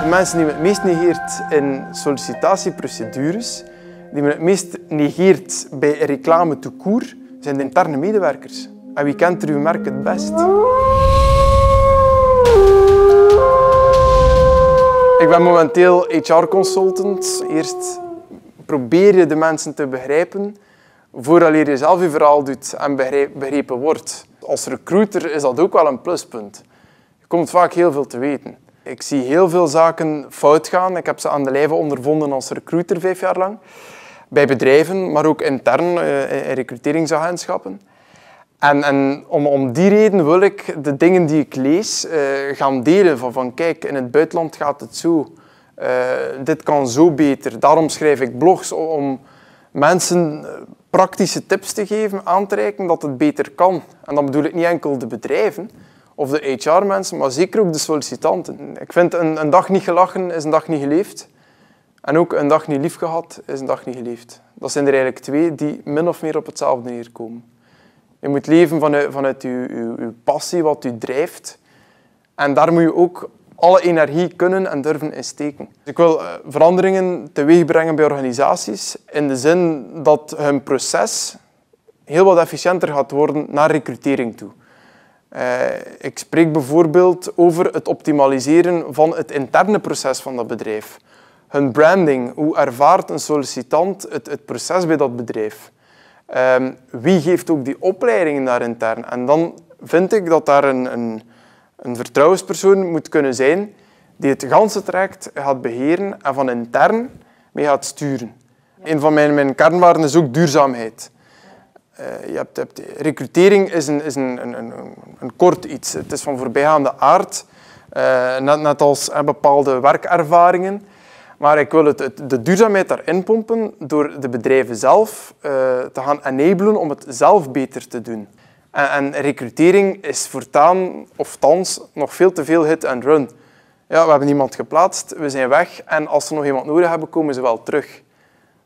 De mensen die me het meest negeert in sollicitatieprocedures, die me het meest negeert bij reclame to koer, zijn de interne medewerkers. En wie kent er uw merk het best? Ik ben momenteel HR-consultant. Eerst probeer je de mensen te begrijpen voordat je zelf je verhaal doet en begrepen wordt. Als recruiter is dat ook wel een pluspunt. Je komt vaak heel veel te weten. Ik zie heel veel zaken fout gaan. Ik heb ze aan de lijve ondervonden als recruiter vijf jaar lang. Bij bedrijven, maar ook intern eh, in recruteringsagentschappen. En, en om, om, die reden wil ik de dingen die ik lees eh, gaan delen. Van, van kijk, in het buitenland gaat het zo. Eh, dit kan zo beter. Daarom schrijf ik blogs om mensen praktische tips te geven, aan te reiken dat het beter kan. En dan bedoel ik niet enkel de bedrijven, of de HR-mensen, maar zeker ook de sollicitanten. Ik vind een, een, dag niet gelachen is een dag niet geleefd. En ook een dag niet lief gehad is een dag niet geleefd. Dat zijn er eigenlijk twee die min of meer op hetzelfde neerkomen. Je moet leven vanuit, vanuit uw, passie, wat u drijft. En daar moet je ook alle energie kunnen en durven in steken. Dus ik wil eh, veranderingen teweeg brengen bij organisaties in de zin dat hun proces heel wat efficiënter gaat worden naar recrutering toe. Eh, ik spreek bijvoorbeeld over het optimaliseren van het interne proces van dat bedrijf. Hun branding, hoe ervaart een sollicitant het, het proces bij dat bedrijf? Ehm, wie geeft ook die opleidingen daar intern? En dan vind ik dat daar een, een, een vertrouwenspersoon moet kunnen zijn die het ganse traject gaat beheren en van intern mee gaat sturen. Een van mijn, mijn kernwaarden is ook duurzaamheid. Eh, je hebt, hebt, recrutering is, een, is een, een, een, een, kort iets. Het is van voorbijgaande aard, eh, net, als bepaalde werkervaringen. Maar ik wil het, de duurzaamheid daarin pompen door de bedrijven zelf eh, te gaan enablen om het zelf beter te doen. En, en recrutering is voortaan, of thans, nog veel te veel hit and run. Ja, we hebben iemand geplaatst, we zijn weg en als ze nog iemand nodig hebben, komen ze wel terug.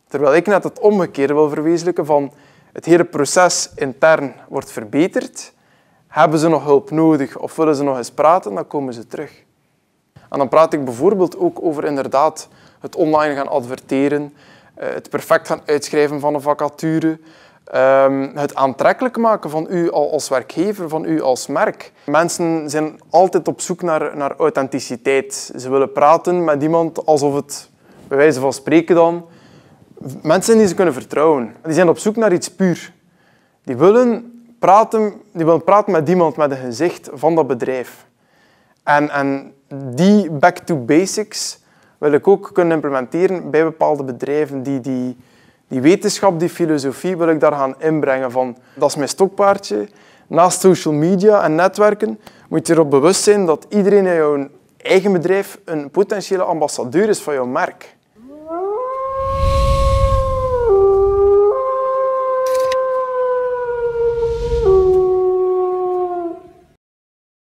Terwijl ik net het omgekeerde wil verwezenlijken van het hele proces intern wordt verbeterd. Hebben ze nog hulp nodig of willen ze nog eens praten, dan komen ze terug. En dan praat ik bijvoorbeeld ook over inderdaad het online gaan adverteren, eh, het perfect gaan uitschrijven van een vacature, ehm, het aantrekkelijk maken van u als werkgever, van u als merk. Mensen zijn altijd op zoek naar, naar authenticiteit. Ze willen praten met iemand alsof het, bij wijze van spreken dan, mensen die ze kunnen vertrouwen. Die zijn op zoek naar iets puur. Die willen praten, die willen praten met iemand met een gezicht van dat bedrijf. En, en die back to basics wil ik ook kunnen implementeren bij bepaalde bedrijven. Die, die, die wetenschap, die filosofie wil ik daar gaan inbrengen. Van, dat is mijn stokpaardje. Naast social media en netwerken moet je erop bewust zijn dat iedereen in jouw eigen bedrijf een potentiële ambassadeur is van jouw merk.